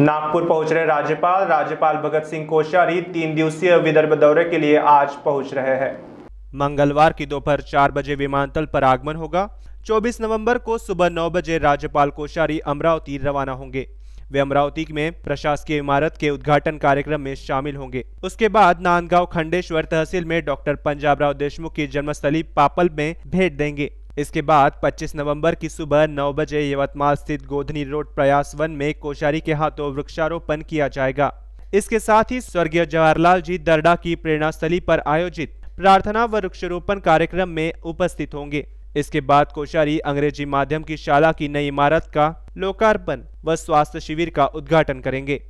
नागपुर पहुंच रहे राज्यपाल राज्यपाल भगत सिंह कोश्यारी तीन दिवसीय विदर्भ दौरे के लिए आज पहुंच रहे हैं मंगलवार की दोपहर चार बजे विमानतल पर आगमन होगा 24 नवंबर को सुबह नौ बजे राज्यपाल कोश्यारी अमरावती रवाना होंगे वे अमरावती में प्रशासकीय इमारत के उद्घाटन कार्यक्रम में शामिल होंगे उसके बाद नांदगांव खंडेश्वर तहसील में डॉक्टर पंजाबराव देशमुख की जन्मस्थली पापल में भेंट देंगे इसके बाद 25 नवंबर की सुबह नौ बजे यवतमाल स्थित गोधनी रोड प्रयास वन में कोशारी के हाथों वृक्षारोपण किया जाएगा इसके साथ ही स्वर्गीय जवाहरलाल जी दरडा की प्रेरणा स्थली पर आयोजित प्रार्थना व वृक्षारोपण कार्यक्रम में उपस्थित होंगे इसके बाद कोशारी अंग्रेजी माध्यम की शाला की नई इमारत का लोकार्पण व स्वास्थ्य शिविर का उद्घाटन करेंगे